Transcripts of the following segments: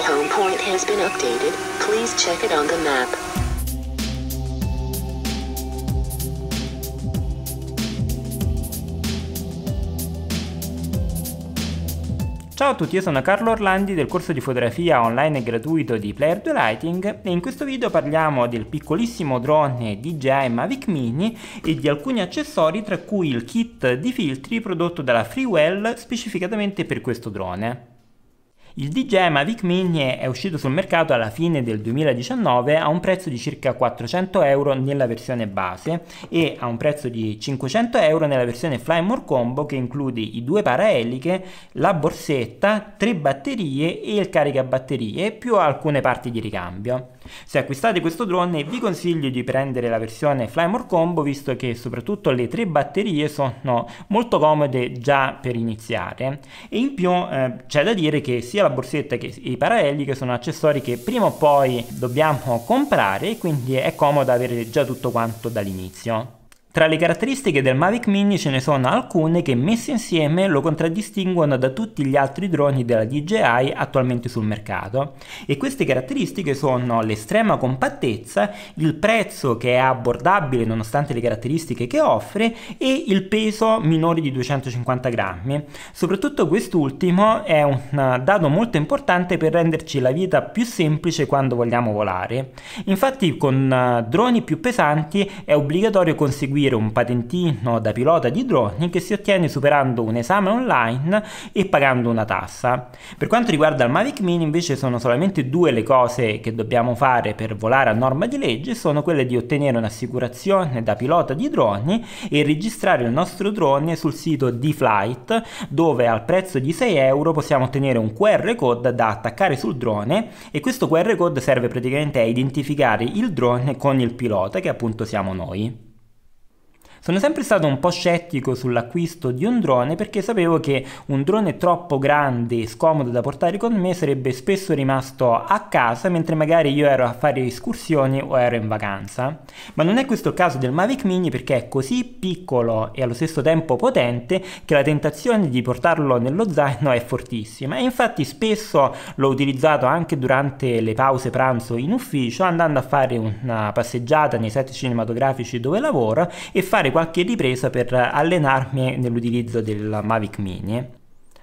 The home point has been updated, please check it on the map. Ciao a tutti, io sono Carlo Orlandi del corso di fotografia online gratuito di Player 2 Lighting e in questo video parliamo del piccolissimo drone DJI Mavic Mini e di alcuni accessori tra cui il kit di filtri prodotto dalla Freewell specificatamente per questo drone. Il DJ Mavic Mini è uscito sul mercato alla fine del 2019 a un prezzo di circa 400 euro nella versione base e a un prezzo di 500 euro nella versione Fly More Combo che include i due paraeliche, la borsetta, tre batterie e il caricabatterie più alcune parti di ricambio. Se acquistate questo drone vi consiglio di prendere la versione Fly More Combo visto che soprattutto le tre batterie sono molto comode già per iniziare e in più eh, c'è da dire che sia la la borsetta che, i paraelli che sono accessori che prima o poi dobbiamo comprare quindi è comodo avere già tutto quanto dall'inizio. Tra le caratteristiche del Mavic Mini ce ne sono alcune che messe insieme lo contraddistinguono da tutti gli altri droni della DJI attualmente sul mercato e queste caratteristiche sono l'estrema compattezza, il prezzo che è abbordabile nonostante le caratteristiche che offre e il peso minore di 250 grammi. Soprattutto quest'ultimo è un eh, dato molto importante per renderci la vita più semplice quando vogliamo volare. Infatti con eh, droni più pesanti è obbligatorio conseguire acquisire un patentino da pilota di droni che si ottiene superando un esame online e pagando una tassa. Per quanto riguarda il Mavic Mini invece sono solamente due le cose che dobbiamo fare per volare a norma di legge, sono quelle di ottenere un'assicurazione da pilota di droni e registrare il nostro drone sul sito di Flight dove al prezzo di 6 euro possiamo ottenere un QR code da attaccare sul drone e questo QR code serve praticamente a identificare il drone con il pilota che appunto siamo noi. Sono sempre stato un po' scettico sull'acquisto di un drone perché sapevo che un drone troppo grande e scomodo da portare con me sarebbe spesso rimasto a casa mentre magari io ero a fare escursioni o ero in vacanza. Ma non è questo il caso del Mavic Mini perché è così piccolo e allo stesso tempo potente che la tentazione di portarlo nello zaino è fortissima e infatti spesso l'ho utilizzato anche durante le pause pranzo in ufficio andando a fare una passeggiata nei set cinematografici dove lavoro e fare fare qualche ripresa per allenarmi nell'utilizzo del Mavic Mini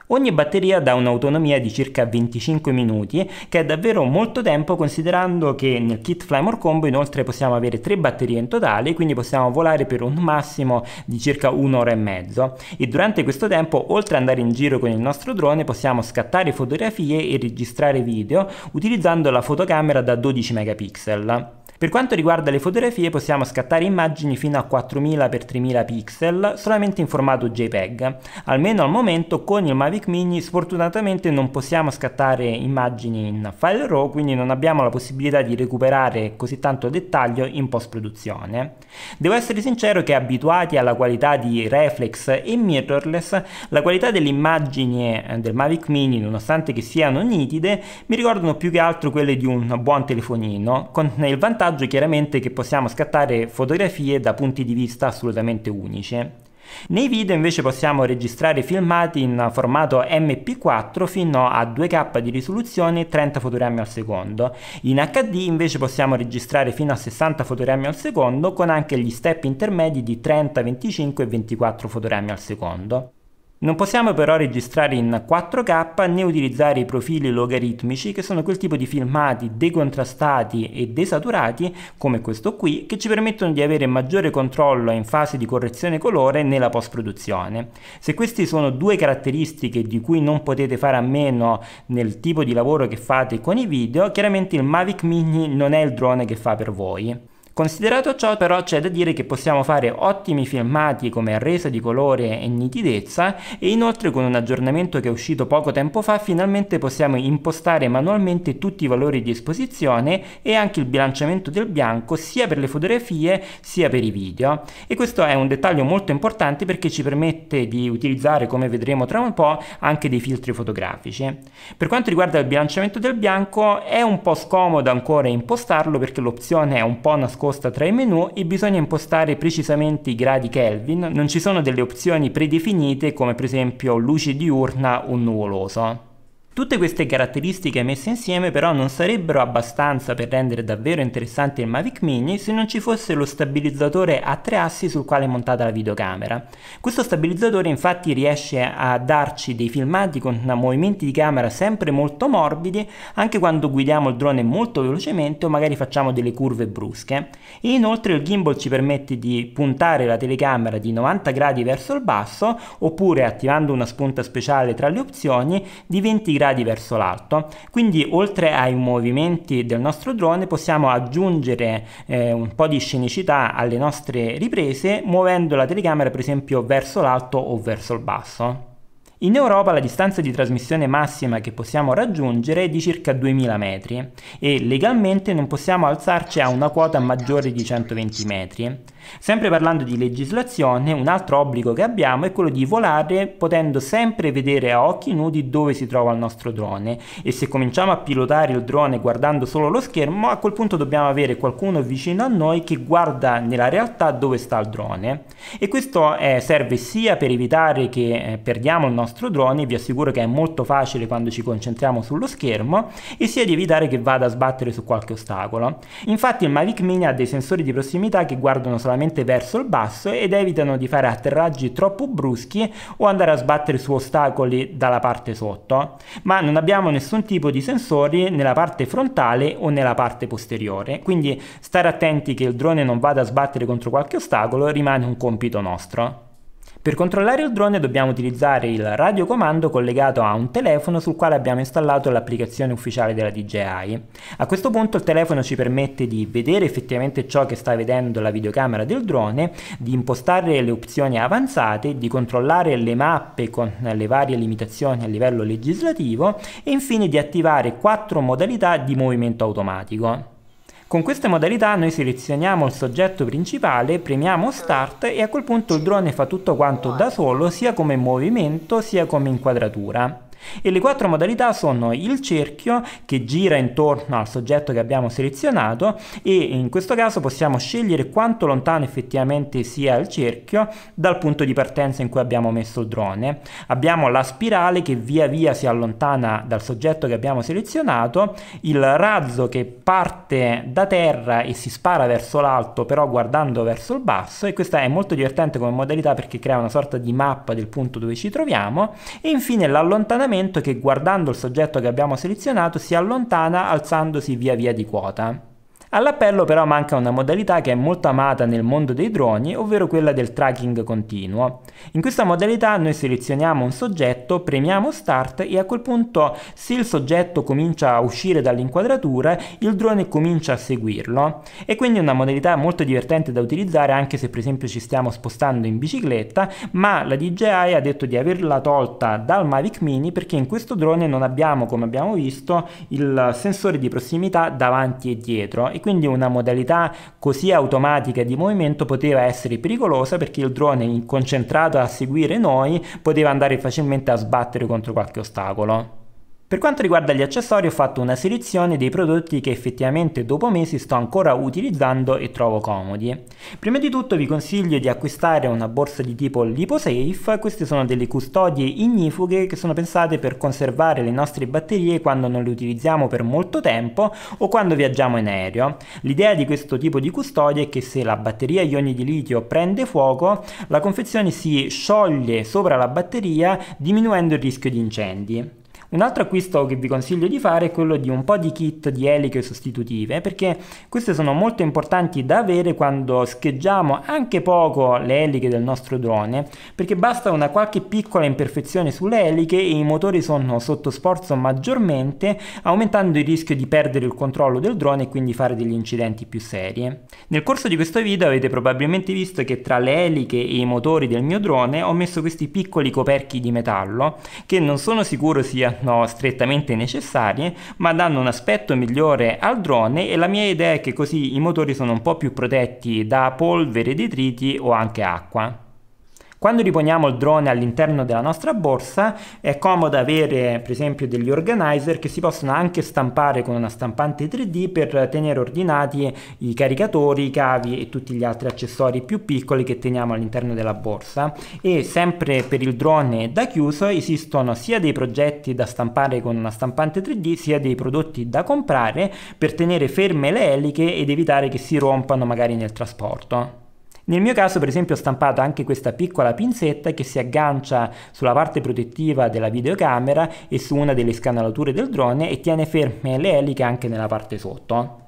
Ogni batteria dà un'autonomia di circa 25 minuti, che è davvero molto tempo considerando che nel kit Flymore Combo inoltre possiamo avere tre batterie in totale, quindi possiamo volare per un massimo di circa un'ora e mezzo. E durante questo tempo, oltre ad andare in giro con il nostro drone, possiamo scattare fotografie e registrare video utilizzando la fotocamera da 12 megapixel. Per quanto riguarda le fotografie possiamo scattare immagini fino a 4000x3000 pixel solamente in formato JPEG, almeno al momento con il Mavic Mavic Mini sfortunatamente non possiamo scattare immagini in file RAW, quindi non abbiamo la possibilità di recuperare così tanto dettaglio in post-produzione. Devo essere sincero che abituati alla qualità di reflex e mirrorless, la qualità delle immagini eh, del Mavic Mini, nonostante che siano nitide, mi ricordano più che altro quelle di un buon telefonino, con il vantaggio chiaramente che possiamo scattare fotografie da punti di vista assolutamente unici. Nei video invece possiamo registrare filmati in formato MP4 fino a 2K di risoluzione e 30 fotogrammi al secondo. In HD invece possiamo registrare fino a 60 fotogrammi al secondo con anche gli step intermedi di 30, 25 e 24 fotogrammi al secondo. Non possiamo però registrare in 4K né utilizzare i profili logaritmici che sono quel tipo di filmati decontrastati e desaturati come questo qui che ci permettono di avere maggiore controllo in fase di correzione colore nella post produzione. Se queste sono due caratteristiche di cui non potete fare a meno nel tipo di lavoro che fate con i video, chiaramente il Mavic Mini non è il drone che fa per voi. Considerato ciò però c'è da dire che possiamo fare ottimi filmati come resa di colore e nitidezza e inoltre con un aggiornamento che è uscito poco tempo fa finalmente possiamo impostare manualmente tutti i valori di esposizione e anche il bilanciamento del bianco sia per le fotografie sia per i video e questo è un dettaglio molto importante perché ci permette di utilizzare come vedremo tra un po' anche dei filtri fotografici. Per quanto riguarda il bilanciamento del bianco è un po' scomodo ancora impostarlo perché l'opzione è un po' nascosta nascosta tra i menu e bisogna impostare precisamente i gradi Kelvin, non ci sono delle opzioni predefinite come per esempio luce diurna o nuvoloso. Tutte queste caratteristiche messe insieme però non sarebbero abbastanza per rendere davvero interessante il Mavic Mini se non ci fosse lo stabilizzatore a tre assi sul quale è montata la videocamera. Questo stabilizzatore infatti riesce a darci dei filmati con movimenti di camera sempre molto morbidi anche quando guidiamo il drone molto velocemente o magari facciamo delle curve brusche. E inoltre il gimbal ci permette di puntare la telecamera di 90 gradi verso il basso oppure attivando una spunta speciale tra le opzioni di 20 gradi gradi verso l'alto. Quindi oltre ai movimenti del nostro drone possiamo aggiungere eh, un po' di scenicità alle nostre riprese muovendo la telecamera per esempio verso l'alto o verso il basso. In Europa la distanza di trasmissione massima che possiamo raggiungere è di circa 2000 metri e legalmente non possiamo alzarci a una quota maggiore di 120 metri. Sempre parlando di legislazione, un altro obbligo che abbiamo è quello di volare potendo sempre vedere a occhi nudi dove si trova il nostro drone e se cominciamo a pilotare il drone guardando solo lo schermo, a quel punto dobbiamo avere qualcuno vicino a noi che guarda nella realtà dove sta il drone. E questo eh, serve sia per evitare che eh, perdiamo il nostro drone, vi assicuro che è molto facile quando ci concentriamo sullo schermo, e sia di evitare che vada a sbattere su qualche ostacolo. Infatti il Mavic Mini ha dei sensori di prossimità che guardano solamente solamente verso il basso ed evitano di fare atterraggi troppo bruschi o andare a sbattere su ostacoli dalla parte sotto, ma non abbiamo nessun tipo di sensori nella parte frontale o nella parte posteriore, quindi stare attenti che il drone non vada a sbattere contro qualche ostacolo rimane un compito nostro. Per controllare il drone dobbiamo utilizzare il radiocomando collegato a un telefono sul quale abbiamo installato l'applicazione ufficiale della DJI. A questo punto il telefono ci permette di vedere effettivamente ciò che sta vedendo la videocamera del drone, di impostare le opzioni avanzate, di controllare le mappe con le varie limitazioni a livello legislativo e infine di attivare quattro modalità di movimento automatico. Con queste modalità noi selezioniamo il soggetto principale, premiamo Start e a quel punto il drone fa tutto quanto da solo sia come movimento sia come inquadratura. E le quattro modalità sono il cerchio che gira intorno al soggetto che abbiamo selezionato e in questo caso possiamo scegliere quanto lontano effettivamente sia il cerchio dal punto di partenza in cui abbiamo messo il drone. Abbiamo la spirale che via via si allontana dal soggetto che abbiamo selezionato, il razzo che parte da terra e si spara verso l'alto però guardando verso il basso e questa è molto divertente come modalità perché crea una sorta di mappa del punto dove ci troviamo e infine l'allontanamento ragionamento che guardando il soggetto che abbiamo selezionato si allontana alzandosi via via di quota. All'appello però manca una modalità che è molto amata nel mondo dei droni, ovvero quella del tracking continuo. In questa modalità noi selezioniamo un soggetto, premiamo Start e a quel punto se il soggetto comincia a uscire dall'inquadratura, il drone comincia a seguirlo. E quindi è una modalità molto divertente da utilizzare anche se per esempio ci stiamo spostando in bicicletta, ma la DJI ha detto di averla tolta dal Mavic Mini perché in questo drone non abbiamo, come abbiamo visto, il sensore di prossimità davanti e dietro e quindi una modalità così automatica di movimento poteva essere pericolosa perché il drone concentrato a seguire noi poteva andare facilmente a sbattere contro qualche ostacolo. Per quanto riguarda gli accessori ho fatto una selezione dei prodotti che effettivamente dopo mesi sto ancora utilizzando e trovo comodi. Prima di tutto vi consiglio di acquistare una borsa di tipo LipoSafe, queste sono delle custodie ignifughe che sono pensate per conservare le nostre batterie quando non le utilizziamo per molto tempo o quando viaggiamo in aereo. L'idea di questo tipo di custodie è che se la batteria ioni di litio prende fuoco, la confezione si scioglie sopra la batteria diminuendo il rischio di incendi. Un altro acquisto che vi consiglio di fare è quello di un po' di kit di eliche sostitutive perché queste sono molto importanti da avere quando scheggiamo anche poco le eliche del nostro drone perché basta una qualche piccola imperfezione sulle eliche e i motori sono sotto sforzo maggiormente aumentando il rischio di perdere il controllo del drone e quindi fare degli incidenti più seri. Nel corso di questo video avete probabilmente visto che tra le eliche e i motori del mio drone ho messo questi piccoli coperchi di metallo che non sono sicuro sia siano strettamente necessarie, ma danno un aspetto migliore al drone e la mia idea è che così i motori sono un po' più protetti da polvere, detriti o anche acqua. Quando riponiamo il drone all'interno della nostra borsa è comodo avere per esempio degli organizer che si possono anche stampare con una stampante 3D per tenere ordinati i caricatori, i cavi e tutti gli altri accessori più piccoli che teniamo all'interno della borsa e sempre per il drone da chiuso esistono sia dei progetti da stampare con una stampante 3D sia dei prodotti da comprare per tenere ferme le eliche ed evitare che si rompano magari nel trasporto. Nel mio caso per esempio ho stampato anche questa piccola pinzetta che si aggancia sulla parte protettiva della videocamera e su una delle scanalature del drone e tiene ferme le eliche anche nella parte sotto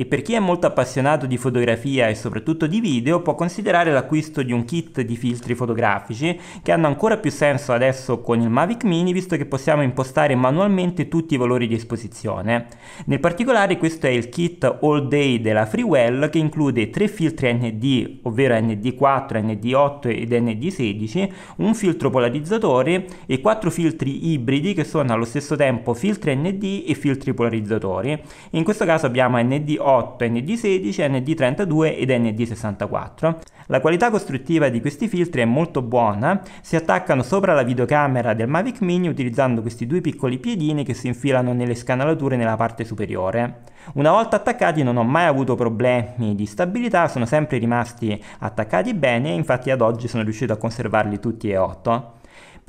e per chi è molto appassionato di fotografia e soprattutto di video può considerare l'acquisto di un kit di filtri fotografici che hanno ancora più senso adesso con il Mavic Mini visto che possiamo impostare manualmente tutti i valori di esposizione. Nel particolare questo è il kit All Day della Freewell che include tre filtri ND ovvero ND4, ND8 ed ND16, un filtro polarizzatore e quattro filtri ibridi che sono allo stesso tempo filtri ND e filtri polarizzatori. In questo caso abbiamo ND8 nd 16 ND32 ed ND64. La qualità costruttiva di questi filtri è molto buona, si attaccano sopra la videocamera del Mavic Mini utilizzando questi due piccoli piedini che si infilano nelle scanalature nella parte superiore. Una volta attaccati non ho mai avuto problemi di stabilità, sono sempre rimasti attaccati bene, infatti ad oggi sono riuscito a conservarli tutti e 8.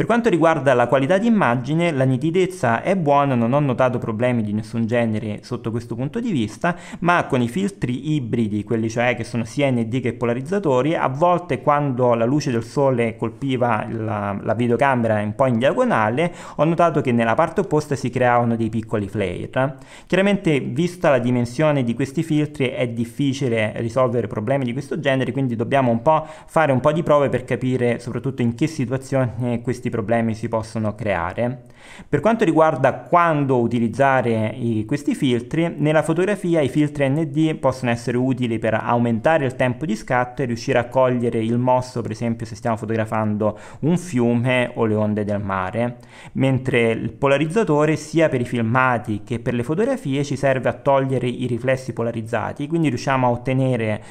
Per quanto riguarda la qualità di immagine, la nitidezza è buona, non ho notato problemi di nessun genere sotto questo punto di vista, ma con i filtri ibridi, quelli cioè che sono sia ND che polarizzatori, a volte quando la luce del sole colpiva la, la videocamera un po' in diagonale, ho notato che nella parte opposta si creavano dei piccoli flare. Chiaramente, vista la dimensione di questi filtri, è difficile risolvere problemi di questo genere, quindi dobbiamo un po' fare un po' di prove per capire soprattutto in che situazione questi problemi si possono creare. Per quanto riguarda quando utilizzare i, questi filtri, nella fotografia i filtri ND possono essere utili per aumentare il tempo di scatto e riuscire a cogliere il mosso, per esempio se stiamo fotografando un fiume o le onde del mare, mentre il polarizzatore sia per i filmati che per le fotografie ci serve a togliere i riflessi polarizzati, quindi riusciamo a ottenere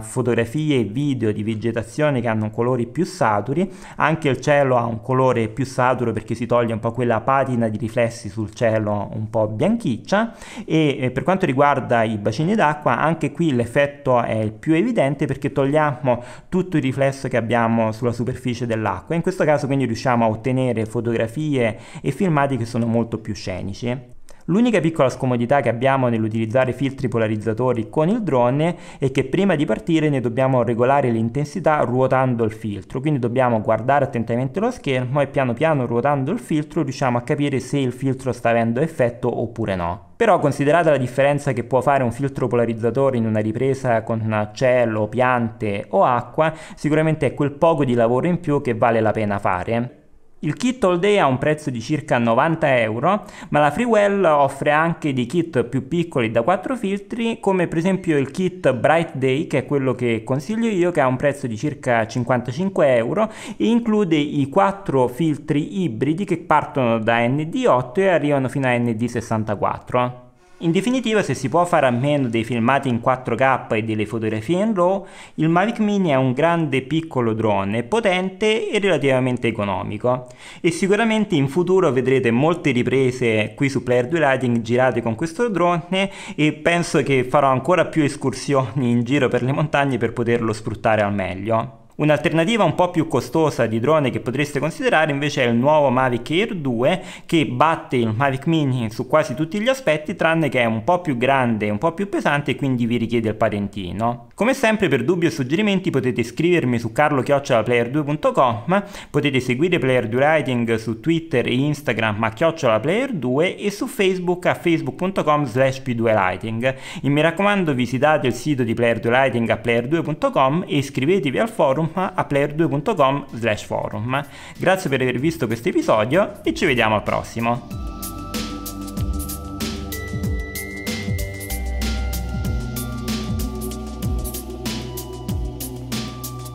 fotografie e video di vegetazione che hanno colori più saturi, anche il cielo ha un colore più saturo perché si toglie un po' quella patina di riflessi sul cielo un po' bianchiccia e eh, per quanto riguarda i bacini d'acqua anche qui l'effetto è il più evidente perché togliamo tutto il riflesso che abbiamo sulla superficie dell'acqua in questo caso quindi riusciamo a ottenere fotografie e filmati che sono molto più scenici L'unica piccola scomodità che abbiamo nell'utilizzare filtri polarizzatori con il drone è che prima di partire ne dobbiamo regolare l'intensità ruotando il filtro, quindi dobbiamo guardare attentamente lo schermo e piano piano ruotando il filtro riusciamo a capire se il filtro sta avendo effetto oppure no. Però considerata la differenza che può fare un filtro polarizzatore in una ripresa con cielo, piante o acqua, sicuramente è quel poco di lavoro in più che vale la pena fare. Il kit all day ha un prezzo di circa 90 euro, ma la Freewell offre anche dei kit più piccoli da 4 filtri, come per esempio il kit Bright Day, che è quello che consiglio io, che ha un prezzo di circa 55 euro e include i 4 filtri ibridi che partono da ND8 e arrivano fino a ND64. In definitiva, se si può fare a meno dei filmati in 4K e delle fotografie in RAW, il Mavic Mini è un grande piccolo drone, potente e relativamente economico. E sicuramente in futuro vedrete molte riprese qui su Player 2 Lighting girate con questo drone e penso che farò ancora più escursioni in giro per le montagne per poterlo sfruttare al meglio. Un'alternativa un po' più costosa di drone che potreste considerare invece è il nuovo Mavic Air 2 che batte il Mavic Mini su quasi tutti gli aspetti tranne che è un po' più grande, e un po' più pesante e quindi vi richiede il patentino. Come sempre per dubbi o suggerimenti potete scrivermi su carlochiocciolaplayer2.com, potete seguire Player 2 Writing su Twitter e Instagram a chiocciolaplayer2 e su Facebook a facebook.com slash p2writing. Mi raccomando visitate il sito di Player 2 Writing a player2.com e iscrivetevi al forum forum a player2.com/forum. Grazie per aver visto questo episodio e ci vediamo al prossimo.